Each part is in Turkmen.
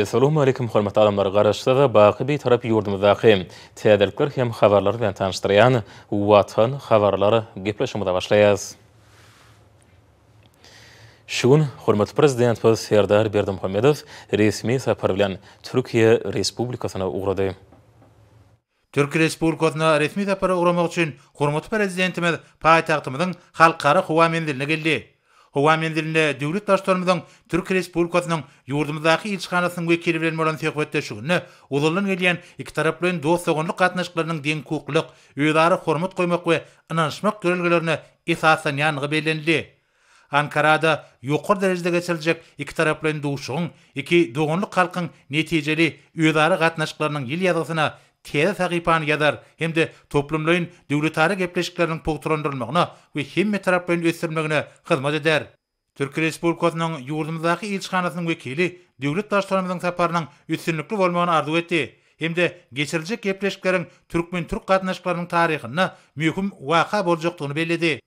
Assalamu alaykum hormat adamlar garaşsa da baqi bi tarap yurdumuzda qi tiyadelkler hem xabarlar bilen tanıştıryan watan xabarlary gepleşmede başlayaz. Şun hormat prezident Paz Serdar Berdim Hamedov resmi safar bilen Türkiye Respublikasyna ugrady. Türk Respublikasyna resmi safara ugramak üçin hormat prezidentimiz paýtagtymyzyň halkara howa mendirine geldi. Хуамендерінде Дәүләт таштарымыздың Түрк Республикасының юрдымдагы илчханасының векили белән болған сөһбәттә шуны улылын келген ике тарап белән достыгынлык катнашкаларының ден куклык, өйдары хөрмәт коймак ва инанышмак төрелгеләренә эсасан янгы беленде. Анкарада юқор дәрежеде geçilecek екі tarap белән екі ике догонлык халкың нәтиҗәли өйдары катнашкаларының ил язасына Teýe sahypany ýazar hemde toplumlaryň döwletary gepleşiklerini pogtrandyrmagyna we hemme taraplaryň ösdirmegine hyzmat eder. Türkiýe Respublikasynyň ýurdumyzdaky elçixanasynyň wekili döwlet daşlarymyzyň saparynyň ýetirnikli bolmagyny arzuw etdi. Hemde geçirilji gepleşiklerin türkmen türk gatnaşlarının tarihini mühim vaqa boljakdygyny belledi.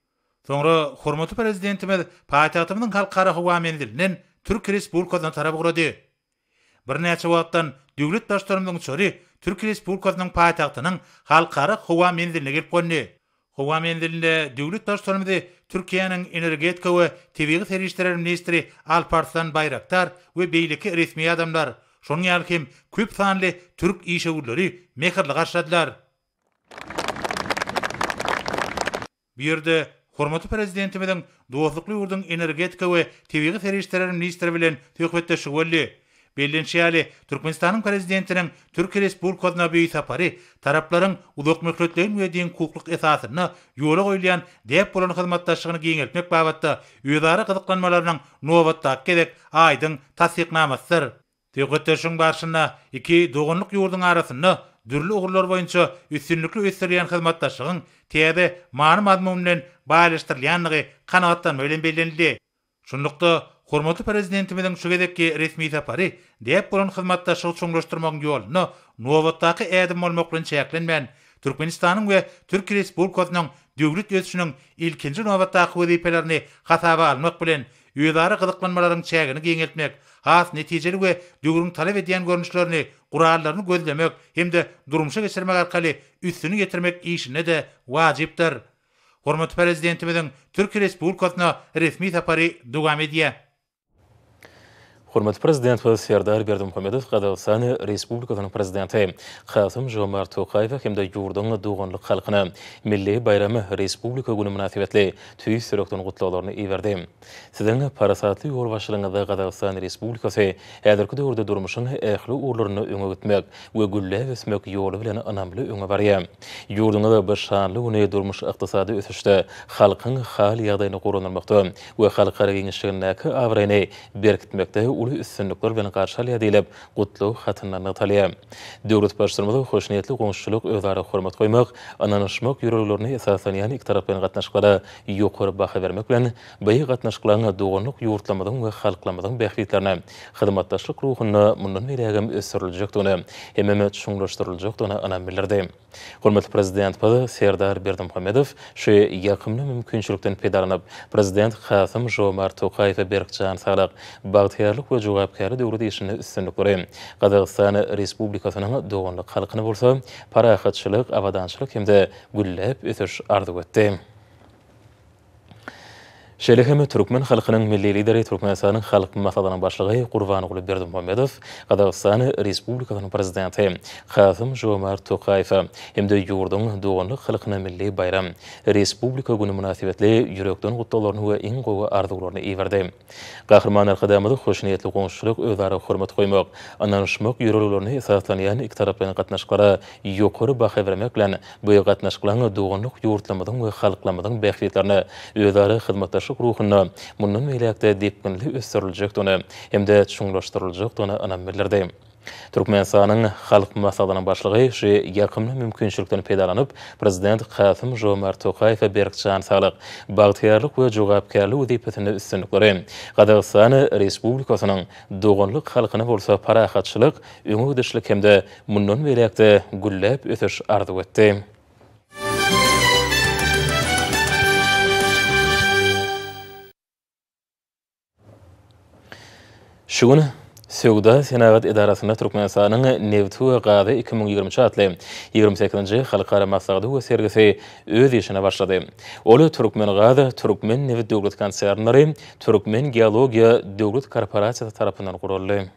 Soňra hormatly prezidentimiz paýtagtymyň halkara howa mendirinden türk respublikasyna tarap gurady. Bir näçe wagtdan döwlet daşlarymyzyň çöri Türk Respublikasynyň paýtagtynyň halkara howa gelip gelpgendi. Howa menzilinde döwlet başçylygy Türkiýanyň energetika we tebigi serişdirer ministri Alparslan Bayraktar we beýleki resmi adamlar, şoň ýalkym köp sanly türk işgüýleri mehirli garşadylar. Bu ýerde Hormatly prezidentimiň dostlukly ýurdun energetika we tebigi serişdirer ministri bilen töhfetde şu Bellenşiyali Türkmenistan'ın prezidentinin Türkiye Respublik adına büyü tapari, tarapların uluq mühkületlerin müediyen kukluq esasını yola koyulayan deyip bulan hızmattaşıgını giyengelpnek bavatta üyudarı qıdıqlanmalarının novatta akkedek aydın tasik namasır. Tegüttörşün barşınna iki doğunluk yurdun arasını dürlü uğurlar boyunca üstünlüklü üstüriyan hizmattaşıgın tiyade manum adımumlen kanavattan kanatlanmöylen belenliy. Şunlukta Hormatly prezidentimiz şu gedeki resmi tapary dep bolan hyzmatda şol çoňlaşdyrmak ýol. No, Nuwatdaky ädim bolmaklaryň çäklenmän Türkmenistanyň we Türk Respublikasynyň döwlet ýetişiniň ilkinji Nuwatdaky wezipelerini hasaba almak bilen ýöredäki gyzykmalaryň çägini geňeltmek, has netijeli we döwrüň talap edýän görnüşlerini, gurallaryny gözlemek hem de durmuşa geçirmek arkaly üstünlik getirmek işine de wajipdir. Hormatly prezidentimiz Türk Respublikasyna resmi tapary dogamedia Hormat prezident we Serdar Berdim Hamedow Qazaqstan Respublikasynyň prezidenti Qasym Jomart Tokayew hem-de ýurdun duýgunly halkyny milli bayramy Respublika güni münasibetli töýi sürekden gutlaglaryny iýerdi. Sizin parasatly ýol başlanyňyzda Qazaqstan Respublikasy häzirki döwürde durmuşyň ähli uğurlaryny öňe gitmek we gülle ösmek ýoly bilen önemli öňe barýar. Ýurdunyňda bir şanly güni durmuş ykdysady ösüşde halkyň hal ýagdaýyny gurulmakda we halkara giňişligini näki awrany berkitmekde uly üstünlükler bilen garşy alýar diýilip, gutlu hatynlaryny Döwlet başçylygy hoşnýetli gonuşçylyk özara hormat goýmak, ananyşmak ýüreklerini esasan ýa-ni iki tarapyň gatnaşyklary ýokary baha bermek bilen beýi gatnaşyklaryny dogonluk ýurtlamadan we halklamadan bäkliklerini, hyzmatdaşlyk ruhuny mundan berýägem ösürüljek döne, hem hem çuňlaşdyrylmak ana bilerdi. Hormatly prezident Pady Serdar Berdimhamedow şu ýakymly mümkinçilikden pedalanyp, prezident Hasym Jomart Tokayew Moskwa jogapkary döwrede işini üstünlik Qazaqstan Respublikasynyň doganlyk halkyny bolsa, parahatçylyk, awadançylyk hemde gülläp ösüş ardy Şelehemi Türkmen halkının milli lideri Türkmenistan'ın halk masadının başlığı Kurvan Ulu Berdim Mehmedov, Qazaqstan Respublikasının prezidenti Qasım Jomar Tokayev hem de yurdun doğunluq halkına milli bayram Respublika günü münasibetli yürekden qutlarını we eng gowy arzularyny iwerdi. Qahraman arkadaşlarymy hoş niyetli gonuşluk özara hormat goýmak, ananyşmak ýürelerini esaslanýan iki tarapyny gatnaşyklara ýokary baha bilen bu gatnaşyklaryň doğunluq ýurtlamadan we halklamadan bäkletlerini özara hyzmat ýaşaşyk ruhuny munun meýlekde depkinli bilen ösdürüljek töne hem de çuňlaşdyryljek anam berlerdi. Türkmen saýanyň halk maslahatynyň başlygy şu ýakymly mümkinçilikleri peýdalanyp prezident Qasym Jomart Tokayew we Berkçan Salyk bagtyarlyk we jogapkärlik wezipetini üstünlik berýär. Gadagystan Respublikasynyň dogunlyk halkyna bolsa parahatçylyk, öňüdüşlik hem-de mundan beýlekde gullap ösüş arzuw etdi. Şugun Sevda Senagat Edarasyna Türkmen Sanyň Newtu we Gaza 2020-nji ýylda 28-nji halkara maksady we sergisi öz işini başlady. Ol Türkmen Gaza Türkmen Newtu Döwlet Konserwatoriýasy Türkmen Geologiýa Döwlet Korporasiýasy tarapyndan gurulýan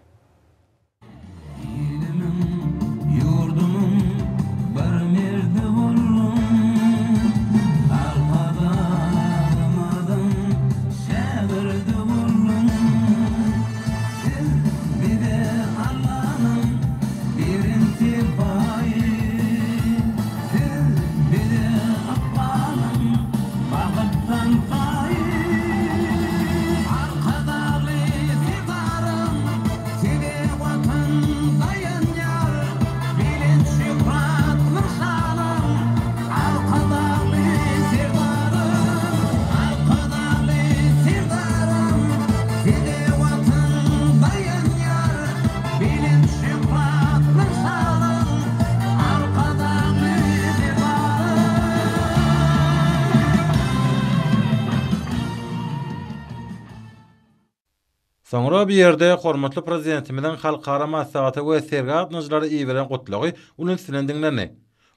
Sonra bir yerde hormatlı prezidentimizden halkara masyata ve sergat nazları iyi veren kutlagı ulun silendinglerini.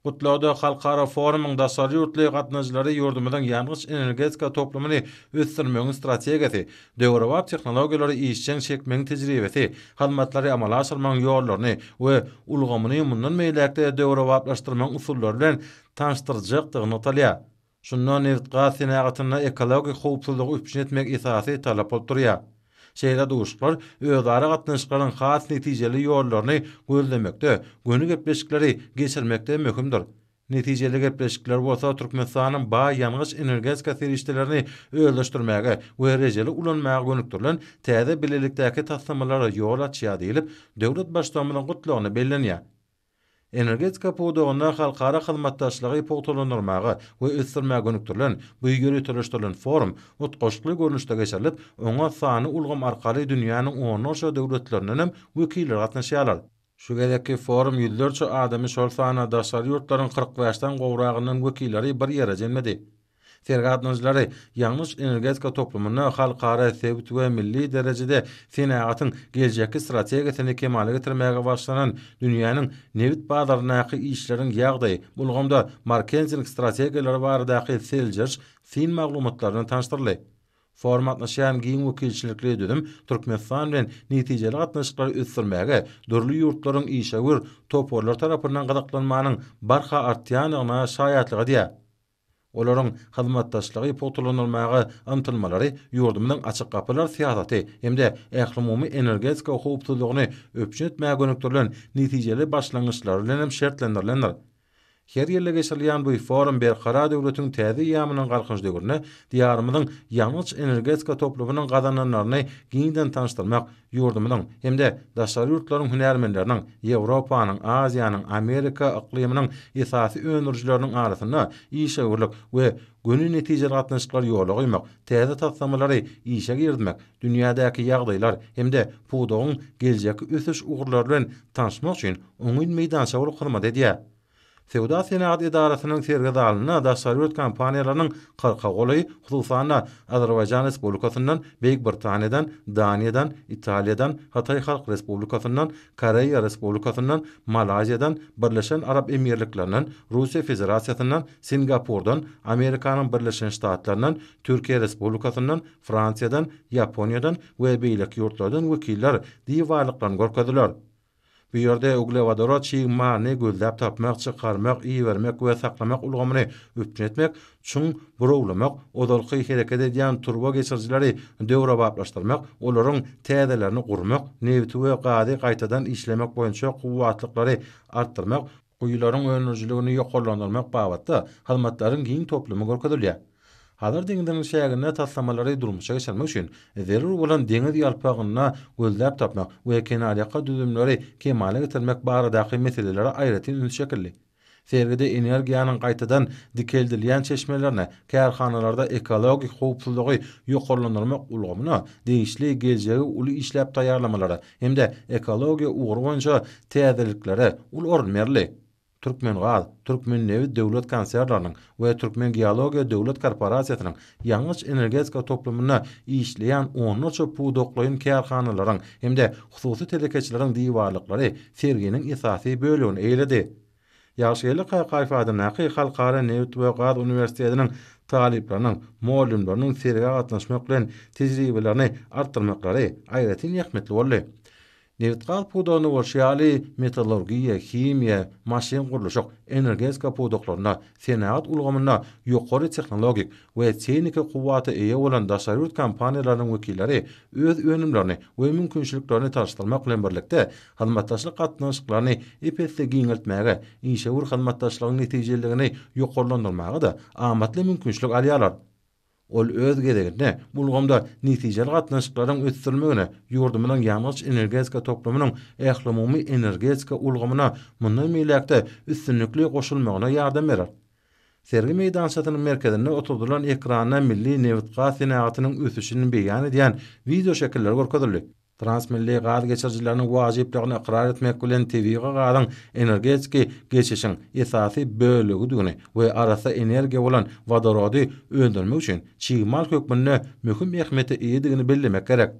Kutlagıda halkara forumun da sarı yurtlu yagat nazları yurdumudan yanlış energetika toplumunu üstürmeyen strategisi, devrevap teknologiyaları işçen çekmen tecrübesi, halmatları amalaşırman yollarını ve ulgamını yumundan meylekte devrevaplaştırman usulları ile tanıştıracaktır notalya. Şunlar nevitka ekologi kovuptuldu kovuptuldu şeýle duşlar özleri gatnaşykaryň has netijeli ýollaryny gözlemekde, göni gepleşikleri geçirmekde möhümdir. Netijeli gepleşikler bolsa Türkmenistanyň ba ýangyş energetika terişdelerini öýlüşdirmäge we rejeli ulanmaga gönükdirilen täze bilelikdäki taýdanlara ýol açýar diýilip, döwlet başlanmalaryny gutlagyny bellenýär. Energetika pôdöna halqara xidmatdaşlygy poğtulunurmagy, güýç sirmägönüktürlen, bu güýni töleşdirilen forum utgaşly görnüşe geçirilip, oňa faany ulgum arkaly dünýäni 19 döwletlerinden wekiller gatnaşyalar. Şu galyk forum 1940 adami şol faana daşary ýurtlaryň 45-nji gaýragynyň wekilleri bir ýere jemldi. Sergat Nozlary yanlış energetika toplumuna halkara sebit milli derejede sinaatyn geljekki strategiýasyny kemale getirmäge başlanan dünýäniň newit bazarynaky işleriň ýagdaýy. Bulgamda Markenziň strategiýalary barada hyl sin maglumatlaryny tanşdyrly. Forum atnaşayan giyin vekilçilikli dedim. Türkmenistan ve neticeli atnaşıkları üstürmege dörlü ýurtlaryň işe vür toporlar tarapyndan gadaklanmanın barha artyanına şayatlığa diye. Olaryň hyzmatdaşlygy potulanmagy antylmalary ýurdumyň açyk gapylar siýasaty hemde ähli umumy energetika howpsuzlygyny öpjetmäge gönükdirilen netijeli başlangyçlar bilen hem şertlendirilendir. Her yerle bu forum ber qara devletin täze yamının qalqınç dögürünü diyarımının energetika toplumunun qazananlarını giňden tanıştırmak ýurdumyň hem de daşar yurtların hünermenlerinin Evropa'nın, Amerika ıqlayımının esasi önürcülerinin arasında iyi şevurluk ve günü neticeli atlanışlar yolu uymak, tezi tatsamaları işe girdimek, dünyadaki yağdaylar hem de puğdoğun gelecek üsüş uğurlarla meydan şevurluk hızma Teodora senat idarasynda senat guralna da saryot kompaniýalarynyň garagoly hususan Azerbaýjan Respublikasynyň beýik bir taneden, Daniýadan, Italiýadan, Hatay Halk Respublikasynyň, Karai ýary Respublikasynyň, Malaziýadan, Birleşen Arab Emirliklärinden, Russiýa Federasiýasynyň, Singapurdan, Amerikanyň Birleşen Ştatlaryndan, Türkiýe Respublikasynyň, Fransiýadan, Ýaponiýadan we beýleki ýurtlaryň wekiller diýenlikden gorkadyklar. Bu ýerde ugly wadorat şeýi maňe gözläp tapmak, çykarmak, iýi bermek we saklamak ulgamyny üçin etmek, çuň buraglamak, odalky hereketde diýen turba geçirjileri döwre baplaşdyrmak, olaryň täzelerini gurmak, newti we gady gaýtadan işlemek boýunça guwatlyklary artdyrmak, quýularyň önürjiligini ýokarlandyrmak babatda halmatlaryň giň toplumy gorkadylýar. Hazır deňizden şeýagyna taslamalary durmuşa geçirmek üçin zerur bolan deňiz ýalpagyna gözläp tapmak we kenaryaka düzümleri kemale getirmek barada hakyky aýratyn üns şekilli. Sergide energiýanyň gaýtadan dikeldilýän çeşmelerine, kärhanalarda ekologik howpsuzlygy ýokarlanmak ulgamyna, degişli geljegi uly işläp taýýarlamalary hemde ekologiýa ugrunça täzelikleri ul merli. Türkmen Gaz, Türkmen Nevi Devlet Kanserlarının ve Türkmen Geologiya Devlet Korporasiyatının yanlış energetika toplumuna işleyen onun uçu pudokloyun kerhanaların hem de hususi telekeçilerin divarlıkları serginin isasi bölüyün eyledi. Yaşaylı Kaykayf adına ki Halkara Nevit ve Gaz Üniversitesi'nin taliplarının, muallimlarının serga atlaşmaklarının tecrübelerini arttırmakları ayretin yakmetli Nevitqal pudonu bolşyaly metallurgiýa, himiýa, maşin gurluşyk, energetika pudoklaryna, senaat ulgamyna, ýokary tehnologik we tehniki guwata eýe bolan daşaryt kompaniýalaryň wekilleri öz önümlerini we mümkinçiliklerini taşdırmak bilen birlikde halmatdaşlyk gatnaşyklaryny epetde giňeltmäge, inşa urkhalmatdaşlygyň netijeligini ýokarlandyrmagy da amatly mümkinçilik alýarlar. ol öz gedegine bulgamda netijel gatnaşyklaryň ötürmegine ýurdumynyň ýanyç energetika toplamynyň ählemumy energetika ulgamyna mundan milekde üstünlikli goşulmagyna ýardam berer. Sergi meydan satynyň merkezinde oturdulan ekranda milli nevitka sinayatının ötüşünün beyan ediyen video şekiller Transmilli gaz geçiricilerini vacip dögne ıqrar etmek gülen tivi gaz gazın energetski geçişin esasi bölügü arasa energi olan vadarodi öndürme uçin çiğmal kökmününne mühüm ehmeti iyi dögne bellemek gerek.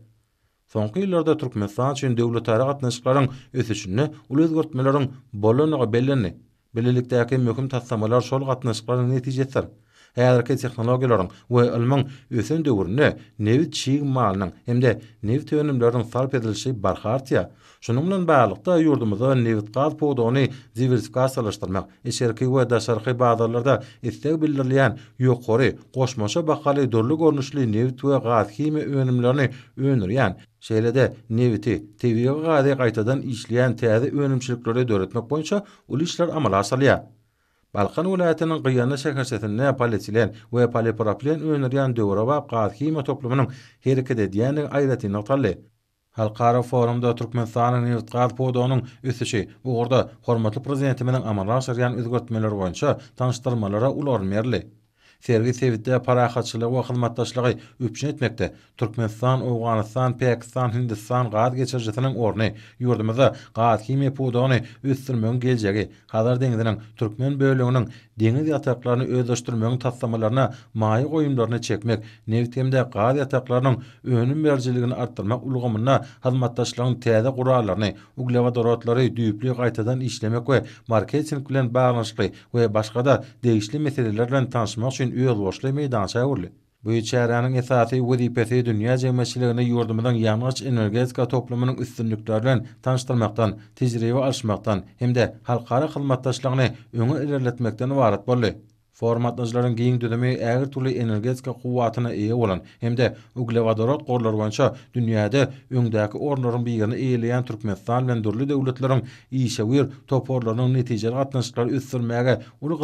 Sonkı yıllarda Türkmenistan için devlet tarih atnaşıkların ötüşünü ulusgörtmelerin bolonu bellini bellini bellini bellini bellini Häzirki tehnologiýalaryň we ilmiň ösen döwrüne nebit çyg maýlanyň hemde nebit önümlerini sarp edilýär bar hartiýa. Şunun bilen baýlykda ýurdumyzda nebit gaz podagyny diversifikasiýalaşdyrmak, eserki we daşarky bazarlarda isleg bildirilýän ýokary goşmaşa bahaly dörli görnüşli nebit we gaz kimi önümlerini öňür, ýani Şeýle de Newti TV-ga gaýtadan işleýän täze önümçülikleri döretmek boýunça uly işler amala salýar. Balkan ulaýatynyň gyýana şäherçesinde polietilen we polipropilen öňürýän döwre we gaz kimýa toplumynyň her ikide diýeni aýratly Halkara forumda Türkmen sanyň ýygyt podonun ösüşi üstüşi, ugurda hormatly prezidentimiň amala aşyrýan özgörtmeler boýunça tanıştırmalara ulanmaly. sergi sevitde parahatçılığı ve hizmetdaşlığı üpçün etmekte. Türkmenistan, Awganistan, Pekistan, Hindistan, qad geçircisinin orni, yurdumuza qad kimi pudoni üstürmön geljegi. Kadar denizinin Türkmen bölüğünün deniz yataklarını özdaştırmön tatlamalarına mahi goýumlaryny çekmek, nevtemde qad yataklarının önüm vericiliğini arttırmak ulgumuna hizmetdaşlığın tədi kurallarını, uglava dorotları düyüplü qaytadan işlemek ve marketin kulen bağlanışlı ve başqada degişli meselelerle tanışmak için bilen üýel boşly meýdan çaýurly. Bu içäräniň esasy wezipesi dünýä jemgyýetçiligini ýurdumyň ýanyç energetika toplumynyň üstünliklerinden tanıştırmaktan, tejribe alşmaktan hemde halkara hyzmatdaşlygyny öňe ilerletmekden ibaret boldy. Formatlaşların giyin dönemi eğer türlü energetika kuvvatına eýe bolan hem de uglevadorot korlar vanşa dünyada öndeki ornların bir yanı iyileyen Türkmenistan ve dörlü devletlerin iyişe uyur toporlarının neticeli atlaşıkları üstürmeye ulu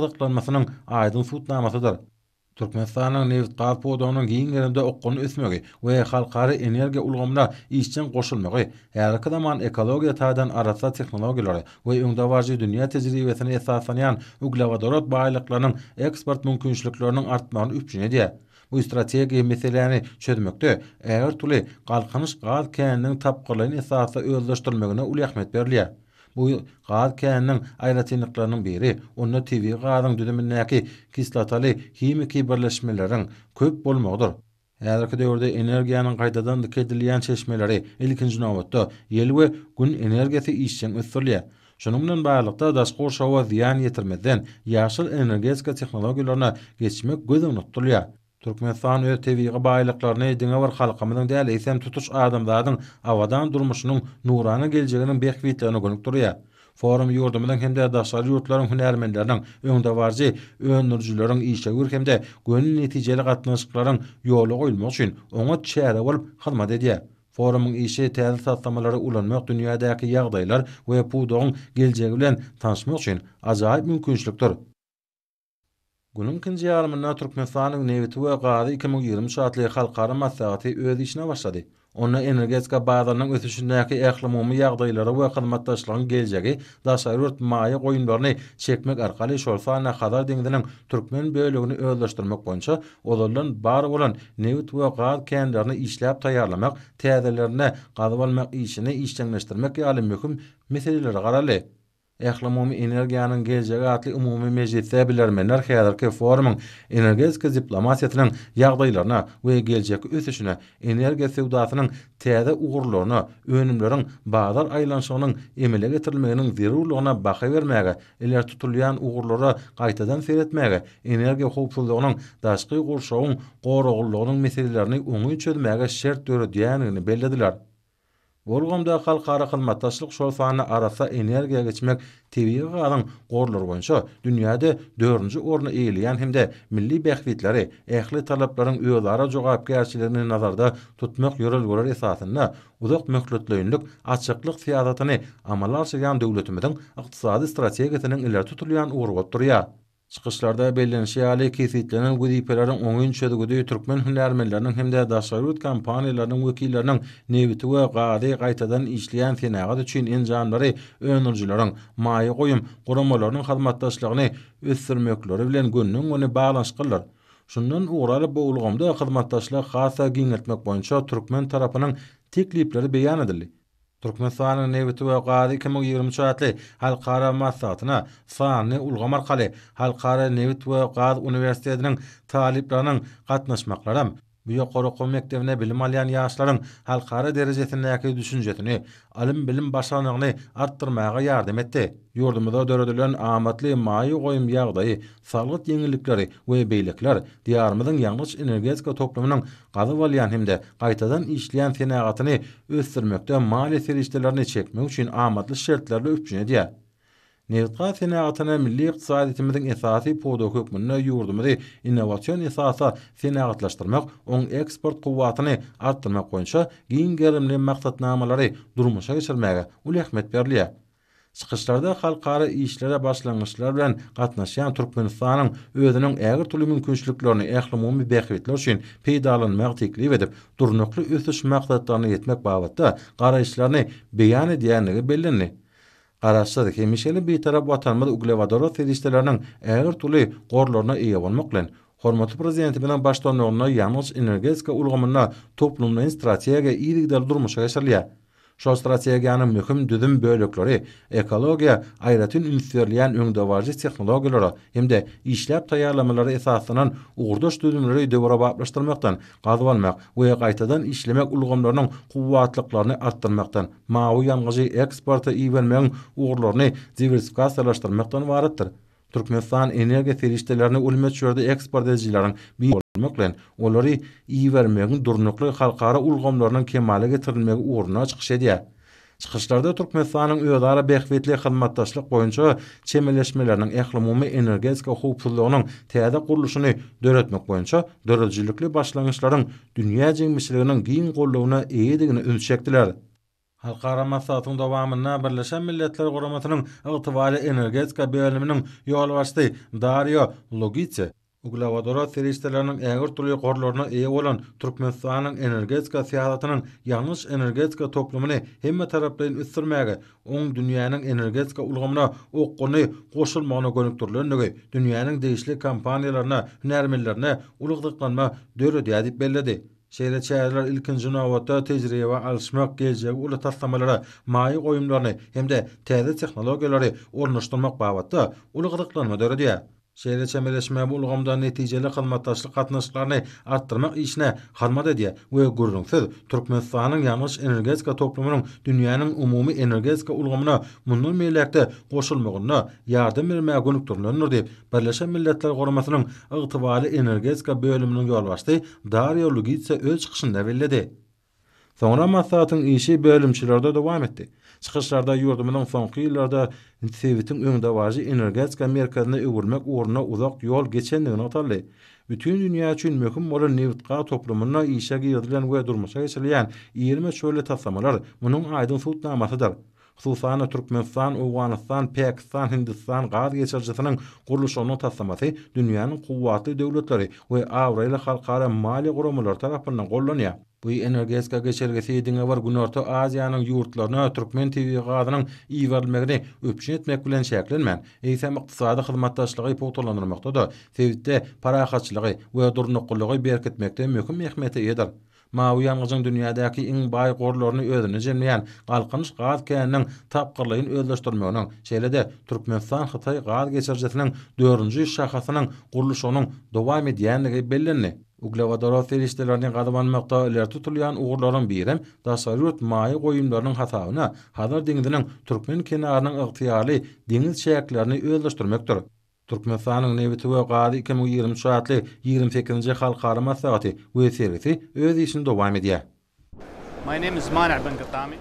Türkmenistan'ın neft gaz podonun giyin gerimde okkonu ösmegi we halkara energiýa ulgamyna işçen goşulmagy. Her zaman ekologiya ekologiýa taýdan arassa tehnologiýalary we öňde warjy dünýä uglavadorot esaslanýan eksport mümkinçiliklerini artmagyny üçin edi. Bu strategiýa meselelerini çözmekde eger tuli galkanyş gaz kändiniň tapgylyny esasa özdeşdirmegine uly ahmet berilýär. bu gaz kähnin aýratynyklarynyň biri, onda TV gazyň dudiminnaki kislotaly himiki birleşmeleriň köp bolmagdyr. Häzirki döwürde energiýanyň gaýtadan dikedilýän çeşmeleri ilkinji nowatda ýel we gün energiýasy işçiň ösürlýär. Şonuň bilen baýlykda das şowa ziýan ýetirmeden ýaşyl energetika technologiýalaryna geçmek gözüňi tutulýar. Türkmenistan öz tebiýi baýlyklaryny edine bar halkymyň däl eýsem tutuş adamlaryň awadan durmuşynyň nurany geljeginiň bekwitlerini görnüp durýar. Forum ýurdumyň hem-de daşary ýurtlaryň hünärmenleriniň öňünde warzy öň işe gürüp hem-de göni netijeli gatnaşyklaryň ýoly goýulmagy üçin oňa çäre bolup hyzmat edýär. Forumyň işi täze satlamalary ulanmak dünýädäki ýagdaýlar we bu dogun geljegi bilen tanışmak üçin ajaýyp mümkinçilikdir. Günün kinci yarımında Türkmenistan'ın nevitu ve gazi 2020 şartlı halkarı masyagati öz işine başlady. Onu energetika bazarının ötüşündeki eklimumi yağdayları ve hizmettaşların gelecegi daşayır ört maya koyunlarını çekmek arkali şolsa ana kadar dengdinin Türkmen bölüğünü özleştirmek boyunca odalın bar olan nevit ve gaz işläp taýarlamak, tayarlamak, tezelerine gazvalmak işini işlenleştirmek yali mühüm meseleleri garali. Ähli umumy energiýanyň geljek atly umumy mejlisde bilermenler hyýalarky formaň energetika diplomatiýasynyň ýagdaýlaryna we geljek ösüşine energiýa sewdasynyň täze ugurlaryna önümleriň bazar aýlanşygynyň emele getirilmeginiň zerurlygyna baha bermäge, eler tutulýan ugurlara gaýtadan seretmäge, energiýa howpsuzlygynyň daşky gurşagyň gorogullygynyň meselelerini öňe çözmäge şert döredýänini bellediler. Gorgomda halkara kılmattaşlık şofana arasa energiya geçmek tebiye gadan gorlar gönşo dünyada dörncü orna eyleyen hem de milli bekvitleri ehli talapların üyelara cogap gerçilerini nazarda tutmak yorul gorlar esasında uzak mühkletlöyünlük açıklık amalar amalarsiyan devletimizin iqtisadi strategisinin iler tutuluyan uru Çıkışlarda bellenişe ali kesitlenen gudiperlerin oyun çözgüdü Türkmen hünermelerinin hem de dasarut kampanyalarının vekillerinin nevitu ve gadi gaytadan işleyen senagat üçün incanları önürcülerin mayi koyum kurumalarının hizmattaşlarını üstürmekleri bilen gönlün onu bağlanışkırlar. Şundan uğralı bu ulgamda hizmattaşlar xasa giyin etmek boyunca Türkmen tarafının teklipleri beyan edildi. Türkmen sahanyň nebeti we gady 2023 çatly halkara maslahatyna sahany ulga markaly halkara nebet we gady uniwersitetiniň taliplarynyň gatnaşmaklary Bu yokoru komektevine bilim alayan yaşların halkara derecesine yakı alim bilim başlanığını arttırmaya yardım etdi. Yurdumuza dörödülen amatli mayi koyum yağdayı, sağlık yenilikleri ve beylikler, diyarımızın yanlış energetika toplumunun gazı valiyan hem de kaytadan işleyen mali östürmekte maliyeti işlerini çekmek amatli şertlerle üpçün Nezqa senaatana milli iqtisadiyyatimizin esasi podo kökmünnö yurdumuzi innovasyon esasa senaatlaştırmak, on eksport kuvvatini arttırmak koynşa giyin gerimli maksatnamalari durmuşa geçirmaga uli ahmet berliya. Sıkışlarda halkara işlere başlangıçlar bilen katnaşayan Turkmenistan'ın özünün eğer türlü mümkünçlüklerini ehli mumi bekvetler için peydalan mektikliği vedip durnuklu üstüş mektatlarını yetmek bağlıdı. işlerini beyan ediyenliği bellenli. araça de hemişle bir tarap watanmyň uglevodorot ferişdelerine ägirt uly gorlaryna eýe bolmak bilen hormatly prezident bilen başdaňyň ýamyz energetika ulgamyna toplumlaýyn strategiýa ýygyndy durmuşa gysarlya Şo strategiana mühim düdüm bölükleri ekologiýa, aýratyn ýülsürliýän öňde waraýy tehnologiýalar, emde işlep taýarlamalaryň esaslanan ugrdajy düdümlerini döwre baýlaşdyrmakdan gaýda almak, bu ýa-gaitadan işlemek ulgamlarynyň güwwatlyklaryny artdyrmakdan, maýu ýangyjy eksporta iňelmäň ugrlaryny diversifikasiýalaşdyrmakdan waretdir. Türkmenistan energiýa ferişdelerini ulmet şerde eksport edijilerini bir bolmakla olary iwermegini durnuklary halkara ulgamlaryndan kemale getirilmegi ornuna çykyş edýä. Çykyşlarda Türkmenistanyň öýdara behwetli hyzmatdaşlyk boýunça çemeleşmeleriniň ähli umumy energetika howpsuzlygynyň täze gurulyşyny döretmek boýunça döredijilikli başlangyçlaryň dünýä jemgyýetçiliginiň giň gollawyna ähli edigini Halkara masalatın davamına birleşen milletler kurumatının ıltıvali energetika bölümünün yol başlı Dario Logice. Uglavadora seriştelerinin eğer türlü korlarına iyi olan Türkmenistan'ın energetika siyasatının yanlış energetika toplumunu hemme de taraftan üstürmeyi, on dünyanın energetika ulgamına o konu koşulmağına gönüktürlüğünü, dünyanın değişli kampanyalarına, hünermillerine ulgdıklanma dörü diyadip belledi. Şeýle çäherler ilkin jynawata tejribe alşmak geljek. Ulu taslamalara maýy goýumlary hemde täze tehnologiýalary ornaşdyrmak babatda uly gyzyklanma döredi. şehre çämeleşme bu ulgamda netijeli hyzmat katnaşlarını gatnaşyklaryny artdyrmak üçinä hyzmat edýär. gurrun söz Türkmenistanyň ýalňyş energetika toplumynyň dünýäniň umumy energetika ulgamyna mundan meýlekde goşulmagyna ýardym bermäge gönük turýar diýip Birleşen Milletler Guramasynyň ygtybaly energetika bölüminiň ýolbaşçysy Daria Lugitsa öz çykyşynda Sonra masatın işi bölümçilerde devam etti. Çıkışlarda yurdumun sonki yıllarda Sivit'in önünde vazi energetika merkezine övürmek uğruna uzak yol geçenliğine atarlı. Bütün dünya için möhüm olan Nivitka toplumuna işe girdilen ve durmuşa geçirilen 20 şöyle tasamalar, bunun aydın sultnamasıdır. Xususan Türkmenistan, Uganistan, Pakistan, Hindistan, Qaz geçirgisinin kuruluşunun tasaması dünyanın kuvvetli devletleri və avrayla halkara mali kurumlar tarafından kollanıyor. Bu energetika geçergesi edinge bar Güney Orta Aziýanyň ýurtlaryna türkmen TV gazynyň iýerlmegini öpjün etmek bilen şäklenmän. Eýsem ykdysady hyzmatdaşlygy potolanmakda da sebitde para haçlygy we durnuk qullygy berketmekde möhüm mehmeti edir. Maýy ýangyjyň dünýädäki iň baý gorlaryny özüne jemleýän galqanyş gaz käniň tapgyrlygyny özleşdirmegini, şeýlede Türkmenistan Hitai gaz geçerjesiniň 4-nji şahasynyň gurluşynyň dowam edýändigi bellenýär. Uglavadara felistelerini qadaman maqta ilerit tutulayan uğurlaran birem da sarurut maai qoyumlarının hatavna hadar dinginin Turkmen kenarının ıqtiyali diniz şeyaklarini öldürmektir. Turkmen sanın nevitu ve qadi 2020 saatli 28. xalqarama saati ve serisi öz isin dovam ediyy. My name is Manar Ben Gatami.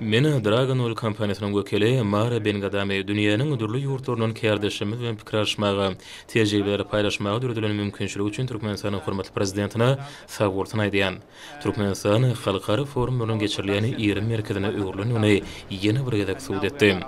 Men Dragon Oil kompaniýasynyň wekili Mara Bengadamy dünýäniň öňdürli ýurtlarynyň kärdeşimiz we pikir alyşmagy, tejribeleri paýlaşmagy döredilen mümkinçiligi üçin Türkmenistanyň hormatly prezidentine sagwurtyn aýdýan. Türkmenistan halkary forumunyň geçirilýän ýerim merkezine öwrülenýän ýene bir gezek etdi.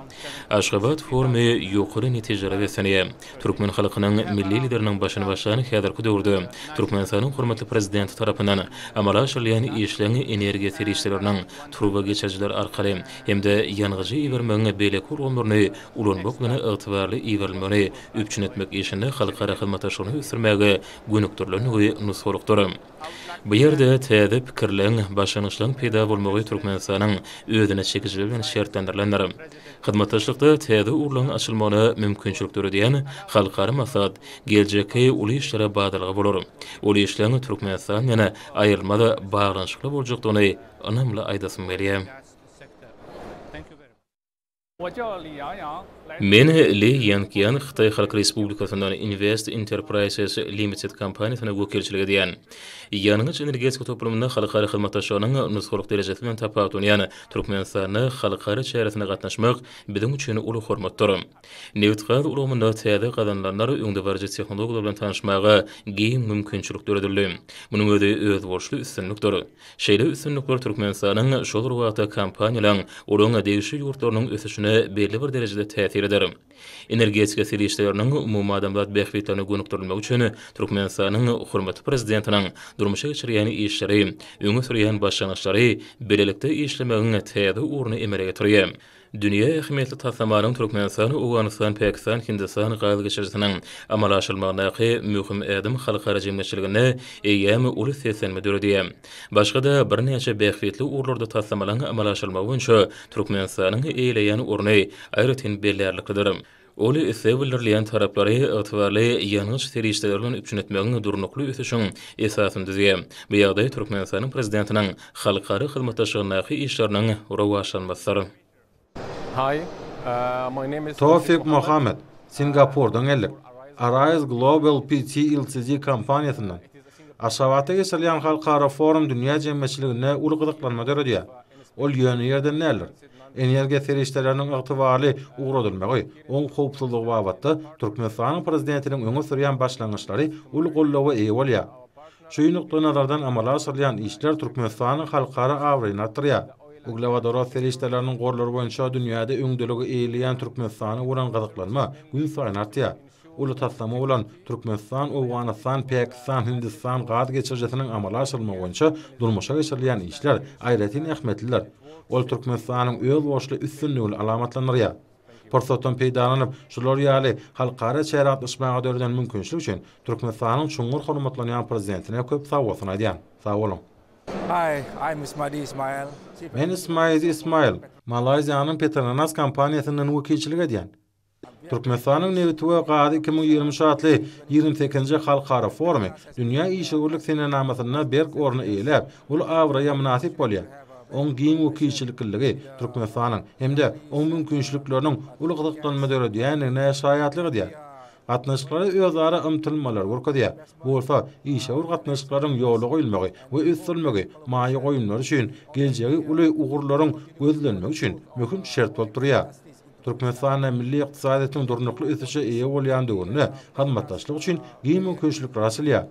Aşgabat forumy ýokary netijeler we senýe Türkmen halkynyň milli lideriniň başyny başlanýan häderki döwürdi. Türkmenistanyň hormatly prezidenti tarapyndan amala şolýan ýeşilen energiýa terişleriniň turba geçijiler arkali hemde de yanıcı ivermeni bele kur onlarını ulon bokmanı ıtıvarlı ivermeni üpçün etmek işini halkara hımataşını üstürmegi günüktürlün huyi nusoluktur. Bu yerde tədi pikirlən, başanışlən pida bulmaqı Turkmenistanın ödünə çəkicilərin şərtləndirlənir. Xidmətəşlikdi tədi uğurlan açılmanı mümkünçülük dörü deyən xalqarı masad gelcəki ulu işlərə badalqı bulur. Ulu işlərin Turkmenistan yana ayırmada bağlanışıqlı bulcuqdunay, anamla aydasın beliyyə. Men Li Yankian Xitay Xalq Respublikasından Invest Enterprises Limited kompaniyasına gökelçiligi diýen. Ýa-ni energetika toplumyny halkara hyzmata şonuň nusgulyk derejesini tapawdyň, ýa-ni Türkmenistany halkara çäresine gatnaşmak bizim üçin uly hormatdyr. Neutral uly munasibetde gadanlar öňde berjek tehnologiýalar bilen tanışmagy giň mümkinçilik döredirli. Munyň öňünde öz wurşly üstünlikleri. Şeýle üstünlikler Türkmenistanyň şol wagtda kampaniýalaryň uly ýa-ni ýurtlarynyň ösüşine belli bir derejede täsir eder. Energetika silişlerinin umumadamlat bekhvitlani gönüktörlmau chöni Turkmenistanin hurmatu prezidentinan durmuşa geçiriyen işleri, ünü sürüyen başlanışları, belirlikte işlemeğin etheyeği uğruna emere getiriyem. Dünya ehmiyetli tasamanın Türkmenistan'ı, Uganistan, Pakistan, Hindistan, Gazi geçircisinin amalaşılmağın ayakı mühüm adım halkara cimleçilgini eyyemi ulu sesen müdür diye. Başka da bir neyce bekvetli uğurlarda tasamalan amalaşılmağın şu Türkmenistan'ın eyleyen uğurna ayrı tin belirlerlikidir. Oly ise bildirilen taraplary ötwerle ýany şeýleşdirilen üçin etmegi durnuklu ýetişim esasyny düzgä. Bu ýagda Türkmenistanyň prezidentiniň halkary hyzmat Hi, uh, my Tofik Singapurdan Arise Global PT Ltd kompaniýasynyň Aşawatyň Salyan Halkara Forum dünýä jemgyýetçiliginde Ol yönü yerden nelerdir? Energiya serişlerinin aktivali uğradılmak oy. Oň howpsuzlyk wabatda Türkmenistan prezidentiniň öňe sürýän başlangyçlary ul gollawy ewelia. Şu ýokdy nazardan amala aşyrylan işler Türkmenistanyň halkara awryna tarýa. Uglawa dora serişlerinin gorlary boýunça dünýäde öňdeligi eýleýän Türkmenistanyň uran gadaqlanma, bu ýol ulu tatlama olan Türkmenistan, Uganistan, Pekistan, Hindistan, Qad geçirjesinin amala aşırma gönçü durmuşa geçirliyen işler ayretin ehmetliler. Ol Türkmenistan'ın öz boşlu üstünlüğü alamatlanır ya. Porsotun peydalanıp, şulor yali halkara çeyrat ışmaya dörden mümkünçlük için Türkmenistan'ın çungur konumatlanan prezidentine köp sağ olsun adiyan. Sağ olun. Hi, I'm Ismaili Ismail. Ben Ismail Ismail. Malayziyanın Petronas kampanyasının vekilçiliği ediyen. Türkmenistanyň Newtwe gady 2020 şatly 28-nji halkara forumy dünýä işgörlük senenamasyna berk orny eýläp, ul Awraya munasyp bolýar. Oň giň we kiçilik kulligi Türkmenistanyň hemde oň mümkinçiliklerini ulgydykdan medere diýeni näsaýatlygy diýär. Gatnaşyklary öýdary ümtilmeler gorka diýär. Bu bolsa işe ul gatnaşyklaryň ýoly goýulmagy we üstünmegi maýy goýulmagy üçin geljegi uly ugurlaryň gözlenmegi üçin möhüm şert bolup Türkmenistan'a milli iqtisadiyyatın durnuklu ýetişi iýe bolýan dogruny hyzmat taşlyk üçin giýim köşlük rasylýa.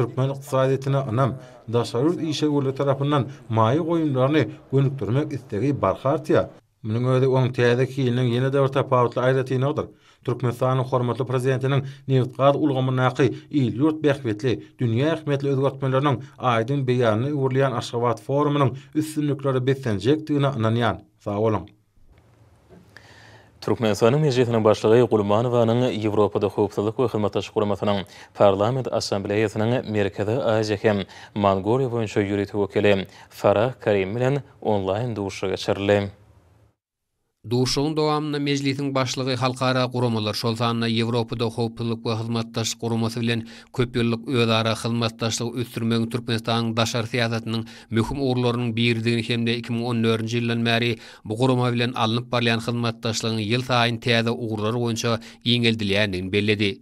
Türkmen iqtisadiýetine anam daşarur işe goýulýan tarapyndan mayi goýumlaryny gönükdirmek isdegi bar hartýa. Munyň öňünde oň täze kiýinliň yeni döwür tapawutly aýratyny nazar. Türkmenistan'ın hormatly prezidentiniň niýetgat ulgamy naqy, ýyl ýurt bäxwetli, dünýä hyzmatly özgertmelerini aýdyň beýanyny öwrülýän Aşgabat forumynyň üstünlikleri bitenjekdigini ananýan. Sağ Turkmenistan'ın meclisinin başlığı Gulmanova'nın Avrupa'da hukuksuzluk ve hizmetleşik kurumatının parlament asambleyasının merkezi Aziyahem Mangoriya boyunca yürütü vekili Farah Karim ile online duruşa geçirilir. Душуң довамына мәжлисин башлыгы халкара курумалар шолсана Европада ховпсызлык ва хызматташлык курумасы белән көп еллык өзара кызматташтык өстүрмөгүн Төркменстан дашар сиясәтенең мөһим урларының бирдигени һәм 2014 жылдан мәри бу курума белән алынып барган хызматташлыгның ел сайын тәзә угурлар боюнча иңелдилгәнлеген белледи.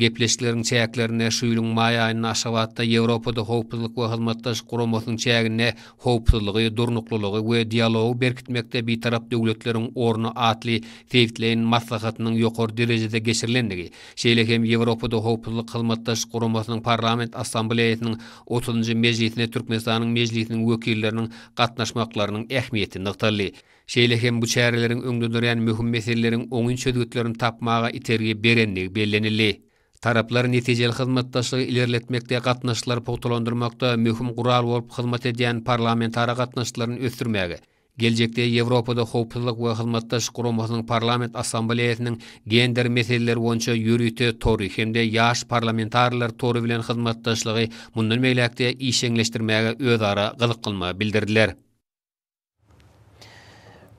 gepleşlerin çäklere we şu ýylky maý ayynyň aşawaty Eýropada howpsuzlyk we hyzmatdaş guramasyň çägine howpsuzlygy, durmuşlylygy we dialogy berkidmekde bi tarap döwletleriň ornuny atly feýtleýin maslahatynyň ýokur derejede geçirilendigidir. Şeýle hem Eýropada howpsuzlyk hyzmatdaş guramasyň parlament assambleýetiniň 30-njy mejeretine Türkmenistanyň Mejlisiniň ökerläriniň gatnaşmaklarynyň ähmiýeti niqtäli. Şeýle hem bu çäherleriň öňündäki möhüm meseleleriniň 10-njy ýötlärini tapmagy itergi berenligi bellänelidir. Тараплар нетежел хызматташы илерлетмекте катнашылар поктолондырмакта мөхүм курал болуп хызмат эдеген парламентара катнашыларын өстүрмөгү. Келжекте Европада хоопсуздук ва хызматташ курумунун парламент ассамблеясынын гендер меселелер боюнча жүрүтү торы, хемде яш парламентарлар торы менен хызматташлыгы мындан мейлекте ишенлештирмөгү өз ара кылма билдирдилер.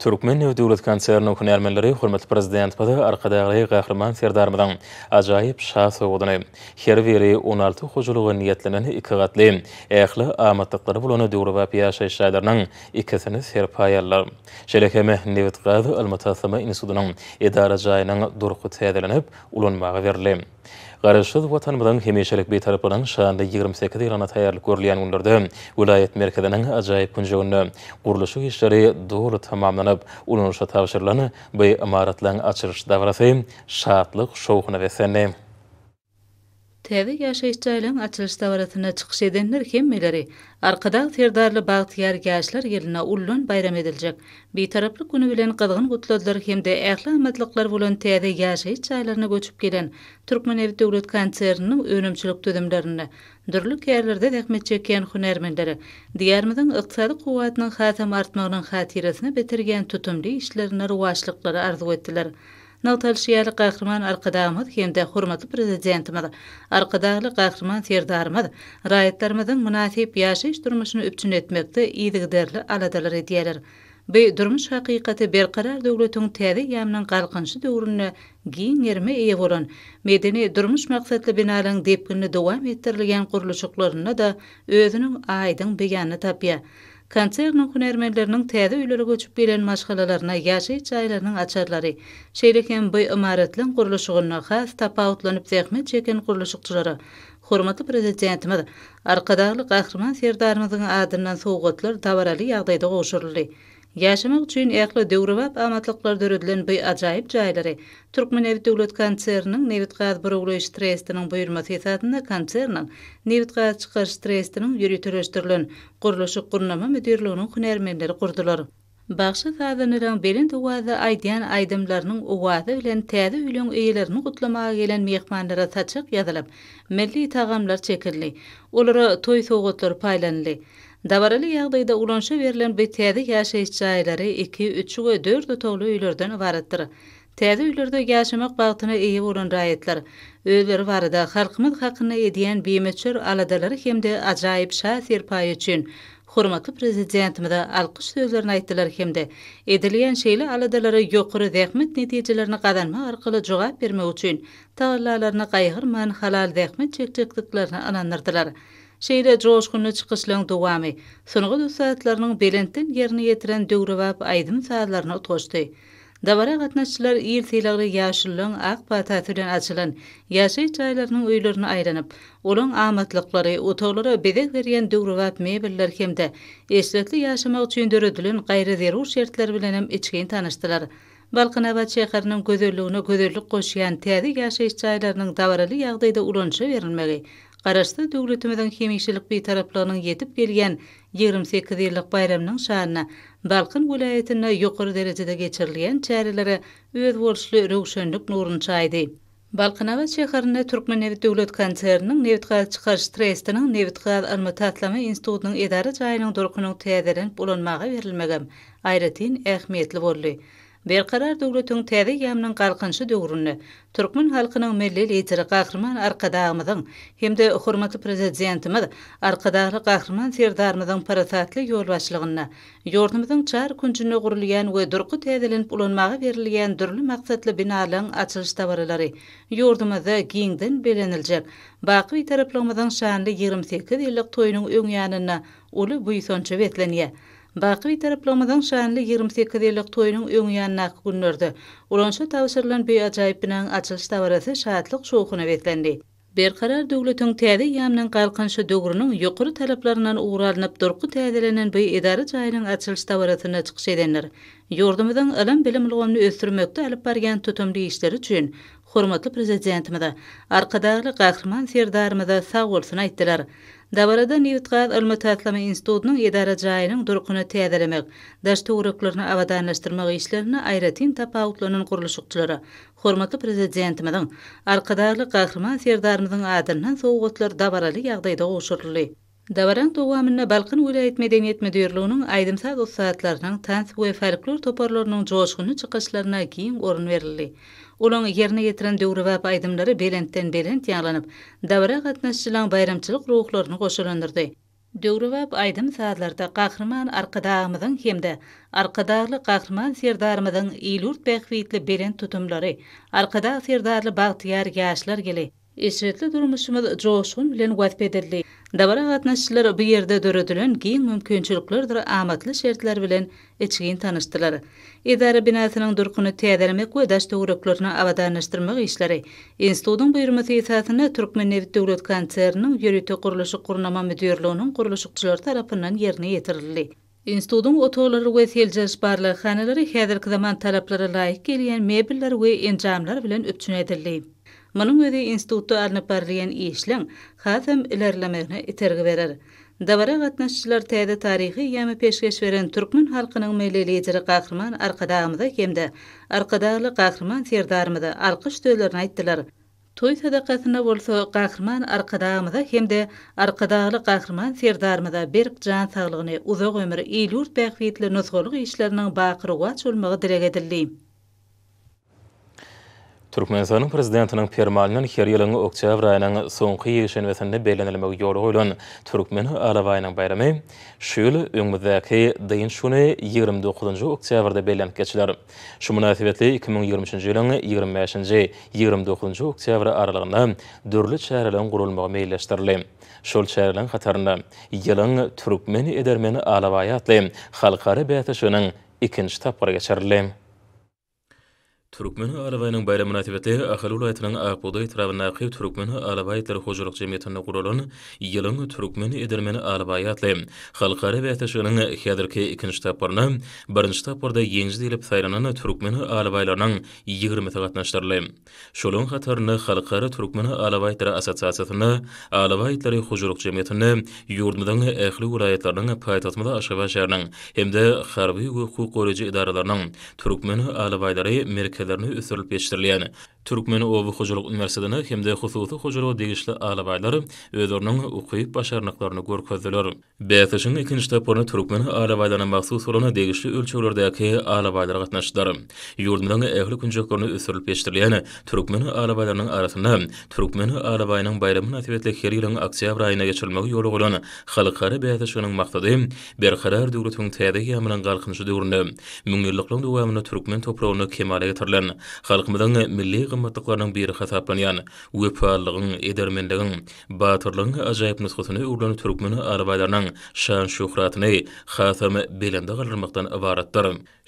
Türkmen Devlet Konserni hunermenleri hormatly prezident bilen arkadaşlar we gahrman serdarmadan ajaýyp şahs howudyny. Her biri 16 hujulugy niýetlenen iki gatly ähli amatlyklary bolan we piýasa şaýlarynyň ikisini serpaýarlar. Şelekeme Newt Gaz almatasyma insudynyň edara jaýynyň durgu täzelenip ulanmagy berilýär. Garaşyz watanmyň hemişelik bir tarapy bilen şaňda 28 ýyl ana taýýarlyk görýän günlerde welaýet merkezindäki ajaýyp günjewini gurluşy işleri dogry tamamlanyp, ulanyşa täwirlenýän bu imaratlaryň açylyş dowrasy şatlyk şowuna Täze ýaşaýyşçylaryň açylyş tawratyna çykyş edenler kim Arkada ýerdarly bagt ýer ýerine ullun bayram ediljek. Bir taraply güni bilen gadygyn gutlodlar hemde ähli amatlyklar bolan täze ýaşaýyşçylaryna goçup gelen Türkmen Ewlet Döwlet Konsernini önümçilik tödemlerini, dürlük ýerlerde dähmet çekýän hünärmenleri, diýarmyň ykdysady gowatynyň hatam artmagynyň hatirasyny betirgen tutumly işlerini rowaçlyklary arzuw etdiler. Nautal şiyali qahraman arqadağımız hemde hurmatlı prezidentimiz, arqadağlı qahraman serdarımız, rayetlarımızın münasip yaşayış durmuşunu üpçün etmekte iyidigderli aladalar ediyelir. Bey durmuş haqiqati berqarar dövlətin təzi yamnan qalqınçı dövrünə giyin yermə eyv vorun, medeni durmuş məqsədli binalın depgini dövam etdirilgən qurluşuqlarına da özünün aydın beyanı tapya. Konsernin hünermenlerinin tədə üylərə qoçub bilən maşqalalarına yaşay çaylarının açarları, şeyləkən bəy əmarətlən qorluşuqına xas tapa utlanıb zəxmət çəkən qorluşuqçuları. Xormatı prezidentimiz, arqadarlıq əxriman serdarımızın adından soğuqatlar davarali yağdaydı Yaşama üçin ähli döwrewap amatlyklar döredilen bu ajaýyp jaýlary Türkmen Ewlet Döwlet Konsernynyň Newit Gaz Buraglary Stresiniň buyurma täsiratynda konsernynyň Newit Gaz çykar stresiniň ýürütüleşdirilen gurluşy gurnama müdirliginiň hünärmenleri gurdular. Baxşı qadınıran belin duvada aydiyan aydımlarının uvada ilan tədi ilan eylərini qutlamağa gelen meyxmanlara taçıq yadalab, məlli itağamlar çəkirli, olara toy soğutlar paylanili. Davarali ýagdaýda ulanşa berilen bir täze ýaşaýyş çaýlary 2-3 we 4 otaly öýlerden ibaratdyr. Täze öýlerde ýaşamak bagtyna eýe bolan raýatlar, öýleri barada halkymyz hakyny edýän bemeçür aladalary hemde ajaýyp şaýyr paý üçin Hormatly prezidentimize alqış sözlerini aýtdylar hemde edilýän şeýle aladalara ýokary rahmat netijelerini gadanma arkaly jogap bermek üçin taýlalaryna gaýgyrman halal rahmat çekdiklerini anandyrdylar. şeýle joşgunly çykyşlaryň dowamy, soňky düsäätleriniň belentin ýerine ýetiren döwrewap aýdym saatlaryna utgaşdy. Dawara gatnaşçylar ýyl tilagly ýaşyllyň ak patatyrdan açylan ýaşy çaýlarynyň öýlerini aýranyp, olan amatlyklary otaglara bezek berýän döwrewap mebeller hemde eslekli ýaşamak üçin döredilen gaýry zerur şertler bilen hem içgin tanışdylar. Balkın Abad Şehirinin gözörlüğünü gözörlük koşuyan tədi gəşi işçaylarının davarali yağdayda ulanışı verilməli. Qarashda döwletimizden hemişelik bir taraplarının yetip gelgen 28 ýyllyk bayramynyň şanyna Balkan welaýatyna ýokary derejede geçirilýän çäreleri öz bolşly rowşanlyk nuryny çaýdy. Balkanawa şäherinde Türkmen Nevit Döwlet Konsernining Nevit gaz çykarş trestiniň Nevit gaz almatatlama institutynyň edara jaýynyň dolkunyň täzeden bolanmagy berilmegem. Aýratyn ähmiýetli boldy. Belkarar döwletiň täze ýamnyň galkynçy döwrüni türkmen halkynyň milli lideri Gahrman hem de hormatly prezidentimiz arqadağlı Gahrman serdarımızın parasatly ýolbaşlygyny ýurdumyzyň çar künçüne gurulýan we durgu täzelen bulunmagy berilýän dürli maksatly binalaryň açylyş tabaralary ýurdumyzda giňden belenilýär. Baqy taraplarymyzyň şanly 28 ýyllyk toýunyň öňýänini uly buýsonçy betleniýär. Baqı bir taraplamadan şanlı 28 yıllık toýunyň öngüyen nakı günlördü. Ulanşı tavşırılan bir acayip binan açılış davarası şahatlık şoğukuna betlendi. Berkarar döwletiň täze ýamnyň galkanşy dogrunyň ýokary talaplaryndan ugralynyp durgu täzelenen bu edara çaýynyň açylyş tabaratyna çykýş edenler. Ýurdumyzyň ilim bilim ulgamyny ösdürmekde alyp bargan tutumly işleri üçin hormatly prezidentimize, arkadaşly gahrman serdarymyza sag bolsun aýtdylar. Davarada Nivitqaad Ilma Tatlami Institutunun edara jayinin durkuna teadaramag, dastu uruklarna avadanlaştirmag islerna ayratin tapaoutlanan kurlusuktulara. Hormatlı prezidentimadan, arkadarlı qaqirman serdarmadan adarnan soogotlar dabarali yaqdayda uusurlulay. Davaran tuwaminna Balkan Wilayet Medeniyet Medeniyet Medeniyet Medeniyet Medeniyet Medeniyet Medeniyet Medeniyet Medeniyet Medeniyet Medeniyet Medeniyet Medeniyet Olaň yerini ýetiren döwri we baýdymlary belentden belent ýalanyp, döwri gatnaşçylaryň bayramçylyk ruhlaryny goşulandyrdy. Döwri we baýdym saatlarda gahrman arkadaýymyň hemde arkadaýly gahrman serdarmyň ilurt bäxwitli belent tutumlary, arqadağ serdarly bagtyar ýaşlar geldi. Eşretli durmuşumuz Joshun bilen vazbederli. Dabara gatnaşçılar bu yerde dörödülün giyin mümkünçülüklerdir amatlı şertler bilen eçgiyin tanıştılar. Edara binasynyň durkuny täzelemek we daşdaky uruklaryny awadanlaşdyrmak işleri Instudun buyurmasy Türkmen Türkmenewi döwlet konsernynyň ýöretip gurulyşy gurnama müdirliginiň gurulyşçylar tarapyndan ýerine ýetirildi. Instudun otoları we seljes barly hanalary häzirki zaman talaplara laýyk gelýän mebelleri we enjamlar bilen üçin edildi. Munyň öňünde institutda arnaparlyan işleň hatam ilerlemegini iterge berer. Davara gatnaşçılar täze tarihi ýa-da peşkeş beren türkmen halkynyň milli lideri gahrman arkadaýmyzda kimdi? Arkadaýly gahrman serdarmyzda alkyş töýlerini aýtdylar. Toy sadaqatyna bolsa gahrman arkadaýmyzda hemde arkadaýly gahrman serdarmyzda bir jan saglygyny uzak ömür iýlýurt bäkwitli nozgulyk işleriniň baýkyrygy açylmagy direk edildi. Türkmenistan prezidentining Permalinin her ýylyň oktýabr aýynyň soňky ýeşen wesenine belenilmegi ýol goýulan Türkmen alawaýynyň bayramy şül öňmüzdäki dyn şuny 29-njy oktýabrda belenip geçilýär. Şu münasibetle 2023-nji ýylyň 25-nji 29-njy oktýabr aralygynda dürli şäherleriň gurulmagy meýilleşdirildi. Şol şäherleriň hatarynda ýylyň Türkmen edermeni alawaýatly halkary beýatyşynyň ikinji tapgyra geçirildi. Türkmen alawaynyň bayram munasabaty ahal ulaýatynyň aýpdy ýetirawyna gaýy türkmen alawaýlar hojurlygy metinde gurulan ýylyň türkmen edermeni alawaýatly halkara we täşgilini häzirki ikinji taparna birinji taparda ýeňi dilip saýlanan türkmen alawaýlarynyň 20 metre gatnaşdyrly. Şolun hatarny halkara türkmen alawaýlar assotsiasiýasyny alawaýlary hojurlygy metinde ýurdumyň ähli ulaýatlarynyň paýtatmada aşgabaşlaryň hemde harbi hukuk goýuji edaralarynyň türkmen alawaýlary merk edhar nu yuthur Türkmeni Obu Xojuluk Üniversitesi'ni hem de xususi xojuluk degişli alabaylary özlerining oqiyib başarnyklaryny görkezdiler. Beýtişin ikinji taýpyny Türkmeni alabaylaryna maksus bolan degişli ölçülerdäki alabaylar gatnaşdylar. Ýurdunyň ähli künjeklerini ösürip beşdirýär. Ýani Türkmeni alabaylarynyň arasynda Türkmeni alabaýynyň bayramy natiwetli herýilin aksiýa braýyna geçilmegi ýol goýulany halkara beýtişiniň maksady bir karar döwletiniň täzeki ýa-mylan galkynçy döwründe müňerlikliň dowamyny Türkmen toprağyny kemale getirilen halkymyzyň milli gymmatlyklaryň biri hasaplanýan wepalygyň, edermenligiň, batyrlygyň ajaýyp nusgasyny öwrenip türkmeni arabaýlarynyň şan şöhratyny hasamy belinde galdyrmakdan ibaratdyr.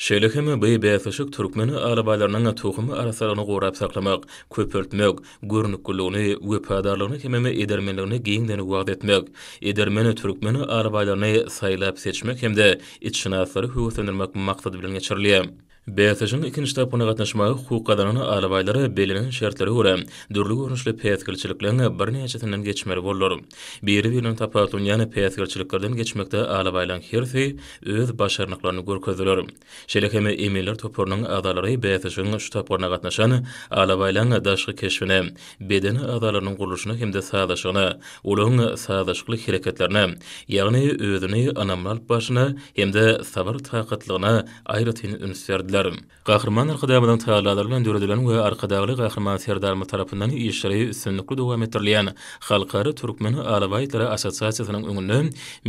Şeýle hem bu beýsüşük türkmeni arabaýlarynyň tuhumy arasalaryny gorap saklamak, köpürtmek, görnüklügini, wepadarlygyny hem hem edermenligini giňden ugat etmek, edermeni türkmeni arabaýlaryny saýlap seçmek hem de içnäsleri höwüslendirmek maksady bilen geçirilýär. Beýtäjiň ikinji tapyna gatnaşmagy hukuk adanyny alawaylary belinin şertleri hura. Dürlük görnüşli peýetkirçiliklerini birnäçe tanan geçmeli bolýar. Biri birini tapar ýa-ni peýetkirçiliklerden geçmekde alawaylan herfi öz başarnyklaryny görkezdirýär. Şelekeme emeller toporunyň adalary beýtäjiň şu taparyna gatnaşany alawaylan daşky keşbine, bedeni adalarynyň gurulşyna hem-de saýlaşyna, ulanyň saýlaşykly hereketlerine, ýagny özüni anamlar başyna hem-de sabyr taýkatlygyna aýratyny ünsiýär. ýetirdiler. Gahrman Hyda bilen taýlanýan bilen döredilen we arkadaşlyk gahrman serdarmy tarapyndan ýeşirýä üstünlikli dowam etdirilýän halkary türkmen alawaýlary assosiasiýasynyň öňünde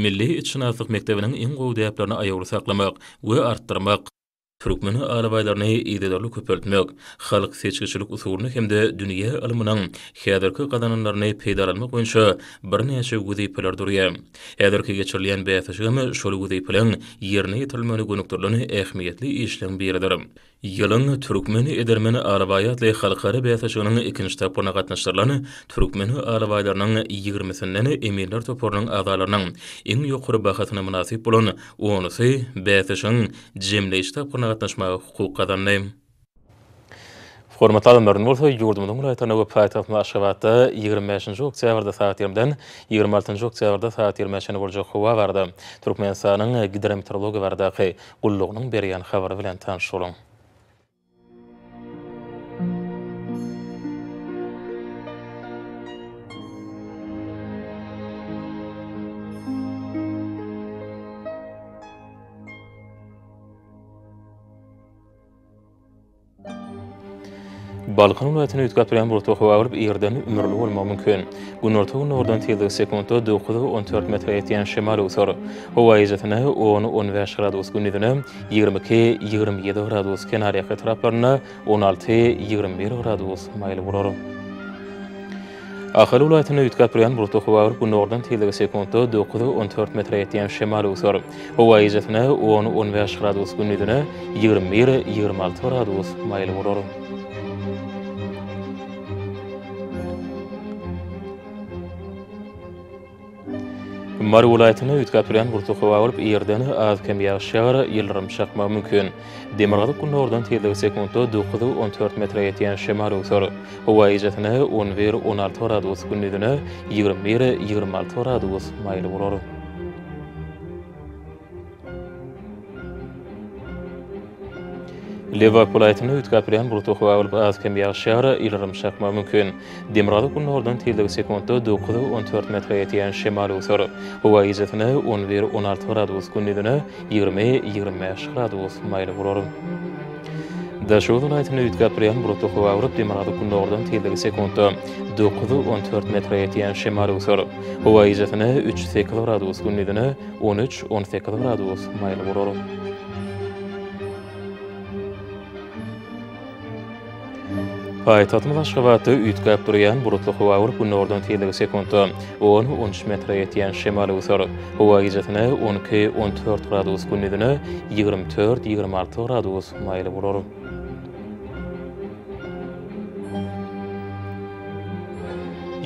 milli etnik şanatlyk mektebiniň iň gowy däplerini aýyrly saklamak we artdyrmak Türkmeni arabaylarını ideolojik köpürtmek, halk seçkiçilik usulunu hem de dünya ilminin hederki qadananlarını peydalanmak boyunça bir neçe güzi pilar durýa. Hederki geçirilen beýatşygymy şol güzi pilarlaryň ýerine ýetirilmegi gönükdirilýän ähmiýetli işleň biridir. Yılın Türkmeni Edirmeni Arabayatlı Xalqarı Beyatışının ikinci topuna qatnaşdırlanı Türkmeni Arabaylarının 20-sindeni Emirler Topurunun azalarının en yokuru baxatını münasip bulun, onusi Beyatışın cemle iş topuna qatnaşma hukuk qazanlayım. Hormatly merdim bolsa ýurdumyň we paýtagyna aşgabatda 25-nji oktýabrda saat 20 dan 26-njy oktýabrda saat 20-şene boljak howa berdi. Türkmenistanyň gidrometeorologi bardaky gullugynyň berýän habary bilen tanyş Balkan ulatyny ýetgap bilen bu toýa wagyr ýerden ümürli bolmak mümkin. Gün ortagyny ordan tildigi sekundda 9 metr ýeten şemal usur. Howa ýetgapyna 10-15 gradus günidine 22-27 gradus kenary etraplaryna 16-21 gradus maýly bolar. Ahal ulatyny ýetgap bilen bu bu sekundda metr şemal usur. Howa 10-15 gradus 21-26 gradus bolar. Şumary vilayatyny ýetgäpilen gurty howa bolup, ýerden az kem ýaşyşyr, ýyllarym şakma mümkin. Demirgazyk gün ordan tele sekundda 9-14 metre ýetýän şemal usul. Howa ýetnä 11-16 radius gündüne 21-26 radius maýly bolar. Levak polaytyny üt gapyran bu toxu awl baz kem ýaş şehri ýylarym şakma mümkin. Demirady gunlardan telde sekundda 9-14 metr ýetýän şemal usur. Howa ýetýäni 11-16 gradus gündüne 20-25 gradus maýly bolar. Da şuwdan aýtyny üt bu toxu awrup demirady gunlardan telde sekundda 9-14 metr ýetýän şemal usur. Howa ýetýäni 3-4 gradus gündüne 13-18 gradus maýly bolar. Paýtatym başgawaty üýtgäp durýan burutly howa urup nordan tele sekundy. Onu 10 metre ýetýän şemal usur. Howa ýetene 12-14 gradus günüdüne 24-26 gradus maýly bolar.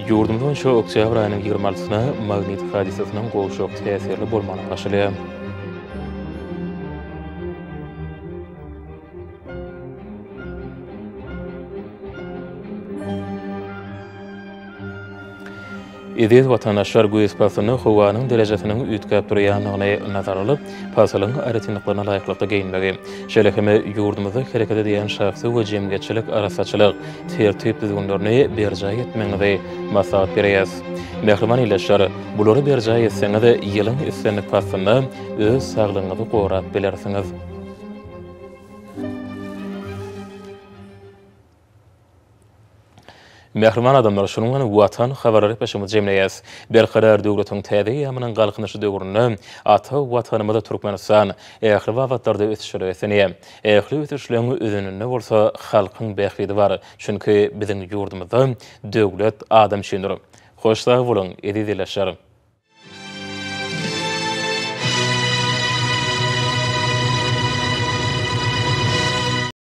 Ýurdumyň şu oktýabr aýynyň 26-syna magnetik hadisasynyň goşuşyna täsirli bolmagy Ediz vatanaşlar, Aşargy ýaşap sanaw howanyň deräjäsini üýtgep nazar laýyk gelip, paslyňyň aerodinamik önümleri laýyklykda geynmegi, şeýle hem ýurdumyzy hereketde ýanyş şertde we jemgyýetçilik araçaçylyk täsir täýpdigünlerini berjaý etmegi, masahat berýäs. Mehmanniň laşary, bulary berjaý etseniz, de ýylyňyzyň öz saglygyňyzy gowurap bilersiňiz. Mehrman adamlar şunun gany watan habarlary peşimi jemleýäs. Bir karar täze ýa-mynyň galgynyşy döwrünü ata watanymyzda Türkmenistan ähli wagtlarda ötüşüri ýetini. Ähli ötüşleri özüniň ne bolsa halkyň bäxwidi bar. Çünki biziň ýurdumyzda döwlet adam şeýnürüp. Hoşlaýyk bolun, edi dilleşärim.